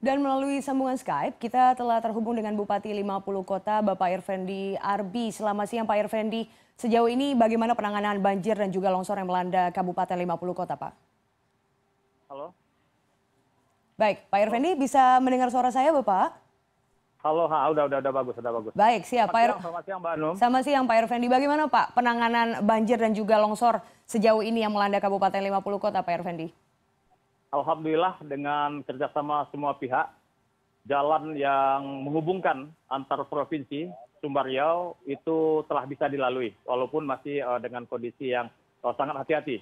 Dan melalui sambungan Skype, kita telah terhubung dengan Bupati 50 Kota, Bapak Irvendi Arbi. Selamat siang Pak Irvendi. Sejauh ini bagaimana penanganan banjir dan juga longsor yang melanda Kabupaten 50 Kota, Pak? Halo. Baik, Pak Irvendi bisa mendengar suara saya, Bapak? Halo, ha, udah, udah, udah bagus, udah bagus. Baik, siap, selamat Pak. Ir... selamat siang, Mbak Anum. Selamat siang, Pak Irvendi. Bagaimana, Pak, penanganan banjir dan juga longsor sejauh ini yang melanda Kabupaten 50 Kota, Pak Irvendi? alhamdulillah dengan kerjasama semua pihak jalan yang menghubungkan antar provinsi sumbar riau itu telah bisa dilalui walaupun masih eh, dengan kondisi yang eh, sangat hati-hati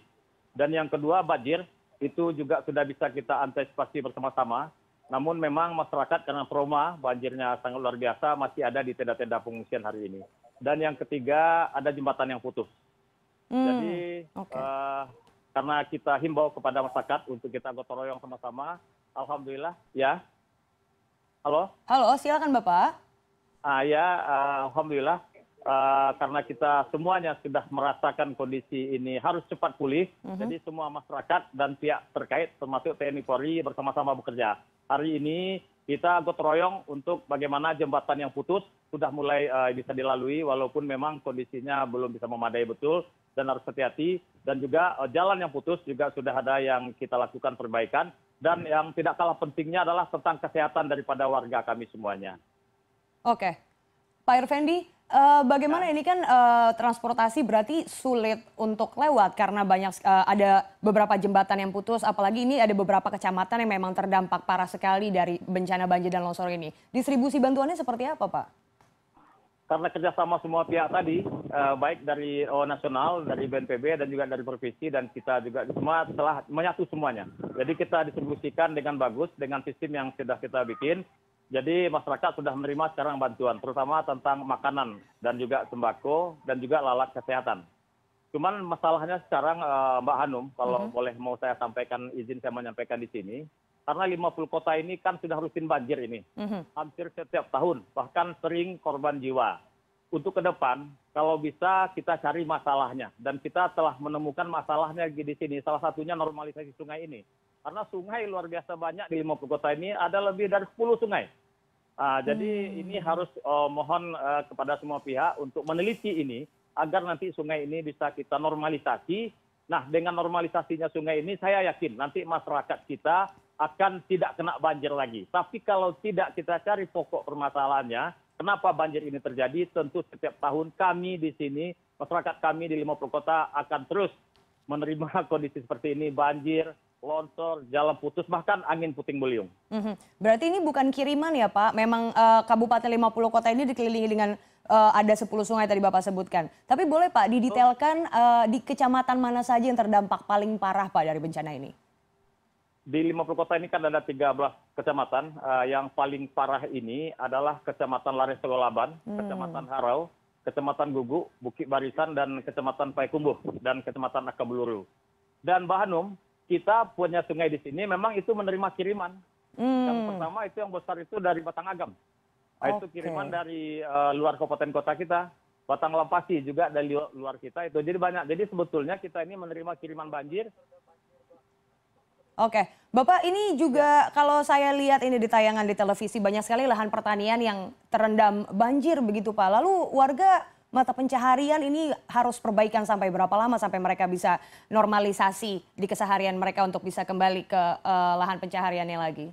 dan yang kedua banjir itu juga sudah bisa kita antisipasi bersama-sama namun memang masyarakat karena trauma banjirnya sangat luar biasa masih ada di tenda-tenda pengungsian hari ini dan yang ketiga ada jembatan yang putus hmm, jadi okay. uh, eh, karena kita himbau kepada masyarakat untuk kita gotong royong sama-sama. Alhamdulillah, ya. Halo? Halo, silakan Bapak. Ah, ya, uh, Alhamdulillah. Uh, karena kita semuanya sudah merasakan kondisi ini harus cepat pulih, uh mhm. -huh. jadi semua masyarakat dan pihak terkait termasuk TNI Polri bersama-sama bekerja. Hari ini kita gotong untuk bagaimana jembatan yang putus sudah mulai eh, bisa dilalui walaupun memang kondisinya belum bisa memadai betul dan harus hati hati dan juga eh, jalan yang putus juga sudah ada yang kita lakukan perbaikan dan yang tidak kalah pentingnya adalah tentang kesehatan daripada warga kami semuanya. Oke, Pak Irvendi, uh, eh, bagaimana ya. ini kan uh, transportasi berarti sulit untuk lewat karena banyak uh, ada beberapa jembatan yang putus, apalagi ini ada beberapa kecamatan yang memang terdampak parah sekali dari bencana banjir dan longsor ini. Distribusi bantuannya seperti apa, Pak? Karena kerjasama semua pihak tadi, eh, baik dari oh, nasional, dari BNPB dan juga dari provinsi dan kita juga semua telah menyatu semuanya. Jadi kita distribusikan dengan bagus dengan sistem yang sudah kita bikin jadi masyarakat sudah menerima sekarang bantuan, terutama tentang makanan dan juga sembako dan juga lalat kesehatan. Cuman masalahnya sekarang uh, Mbak Hanum, kalau uh-huh. boleh mau saya sampaikan, izin saya menyampaikan di sini, karena 50 kota ini kan sudah rutin banjir ini, uh-huh. hampir setiap tahun, bahkan sering korban jiwa. Untuk ke depan, kalau bisa kita cari masalahnya, dan kita telah menemukan masalahnya di sini, salah satunya normalisasi sungai ini. Karena sungai luar biasa banyak di 50 kota ini ada lebih dari 10 sungai. Ah, jadi hmm. ini harus eh, mohon eh, kepada semua pihak untuk meneliti ini agar nanti sungai ini bisa kita normalisasi nah dengan normalisasinya sungai ini saya yakin nanti masyarakat kita akan tidak kena banjir lagi tapi kalau tidak kita cari pokok permasalahannya kenapa banjir ini terjadi tentu setiap tahun kami di sini masyarakat kami di lima puluh kota akan terus menerima kondisi seperti ini banjir longsor, jalan putus, bahkan angin puting beliung. Mhm. Berarti ini bukan kiriman ya Pak, memang uh, Kabupaten 50 kota ini dikelilingi dengan uh, ada 10 sungai tadi Bapak sebutkan. Tapi boleh Pak didetailkan uh, di kecamatan mana saja yang terdampak paling parah Pak dari bencana ini? Di 50 kota ini kan ada 13 kecamatan, uh, yang paling parah ini adalah Kecamatan Laris Laban, hmm. Kecamatan Harau, Kecamatan Gugu, Bukit Barisan, dan Kecamatan Paikumbuh dan Kecamatan Akabeluru. Dan Bahanum, kita punya sungai di sini memang itu menerima kiriman. Hmm. Yang pertama itu yang besar itu dari Batang Agam. Okay. Nah, itu kiriman dari uh, luar kabupaten kota kita. Batang Lampasi juga dari luar kita itu. Jadi banyak. Jadi sebetulnya kita ini menerima kiriman banjir. Oke, Bapak ini juga ya. kalau saya lihat ini di tayangan di televisi banyak sekali lahan pertanian yang terendam banjir begitu Pak. Lalu warga mata pencaharian ini harus perbaikan sampai berapa lama sampai mereka bisa normalisasi di keseharian mereka untuk bisa kembali ke uh, lahan pencahariannya lagi?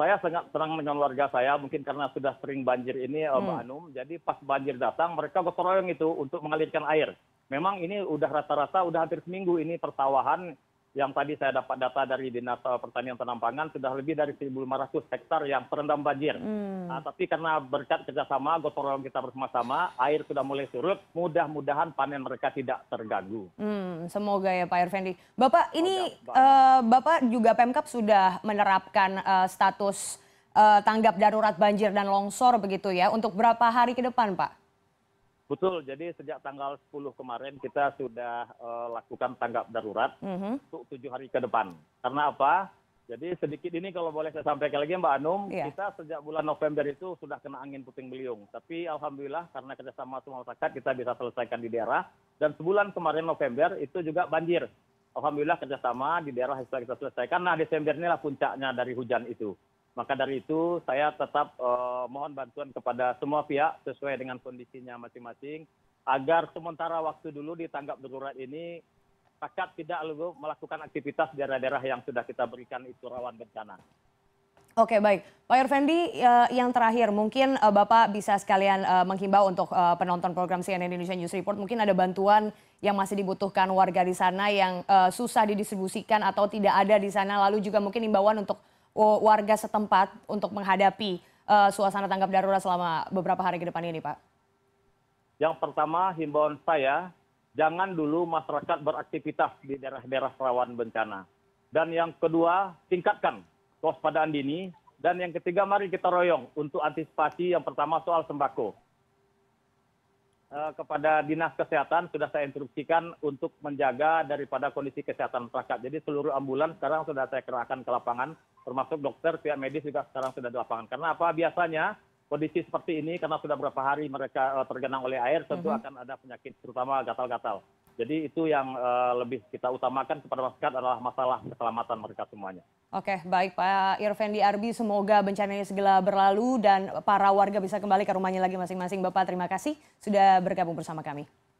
Saya sangat senang dengan warga saya, mungkin karena sudah sering banjir ini, eh, hmm. Mbak Anum. Jadi pas banjir datang, mereka gotong royong itu untuk mengalirkan air. Memang ini udah rata-rata, udah hampir seminggu ini persawahan yang tadi saya dapat data dari Dinas eh, Pertanian Tanam sudah lebih dari 1.500 hektar yang terendam banjir. Hmm. Nah, tapi karena berkat kerjasama, gotong royong kita bersama-sama, air sudah mulai surut, mudah-mudahan panen mereka tidak terganggu. Hmm, semoga ya Pak Irvendi. Bapak ini eh, Bapak. Uh, Bapak juga Pemkap sudah menerapkan uh, status uh, tanggap darurat banjir dan longsor begitu ya untuk berapa hari ke depan Pak? Betul, jadi sejak tanggal 10 kemarin kita sudah uh, lakukan tanggap darurat mm -hmm. untuk tujuh hari ke depan. Karena apa? Jadi sedikit ini kalau boleh saya sampaikan lagi Mbak Anum, yeah. kita sejak bulan November itu sudah kena angin puting beliung. Tapi Alhamdulillah karena kerjasama semua masyarakat kita bisa selesaikan di daerah. Dan sebulan kemarin November itu juga banjir. Alhamdulillah kerjasama di daerah kita selesaikan. Nah Desember inilah puncaknya dari hujan itu maka dari itu saya tetap eh, mohon bantuan kepada semua pihak sesuai dengan kondisinya masing masing agar sementara waktu dulu di tanggap darurat ini masyarakat tidak lalu melakukan aktivitas di daerah daerah yang sudah kita berikan itu rawan bencana. Oke baik, Pak Irvendi eh, yang terakhir mungkin eh, Bapak bisa sekalian menghimbau untuk penonton program CNN Indonesia News Report mungkin ada bantuan yang masih dibutuhkan warga di sana yang susah didistribusikan atau tidak ada di sana lalu juga mungkin imbauan untuk warga setempat untuk menghadapi uh, suasana tanggap darurat selama beberapa hari ke depan ini, Pak? Yang pertama, himbauan saya, jangan dulu masyarakat beraktivitas di daerah-daerah rawan bencana. Dan yang kedua, tingkatkan kewaspadaan dini. Dan yang ketiga, mari kita royong untuk antisipasi yang pertama soal sembako. Eh, kepada Dinas Kesehatan sudah saya instruksikan untuk menjaga daripada kondisi kesehatan masyarakat. Jadi seluruh ambulan sekarang sudah saya kerahkan ke lapangan termasuk dokter pihak medis juga sekarang sudah di lapangan. Karena apa? Biasanya kondisi seperti ini karena sudah beberapa hari mereka uh, tergenang oleh air tentu mm -hmm. akan ada penyakit terutama gatal-gatal. Jadi itu yang uh, lebih kita utamakan kepada masyarakat adalah masalah keselamatan mereka semuanya. Oke, baik Pak Irvendi Arbi, semoga bencana ini segera berlalu dan para warga bisa kembali ke rumahnya lagi masing-masing. Bapak, terima kasih sudah bergabung bersama kami.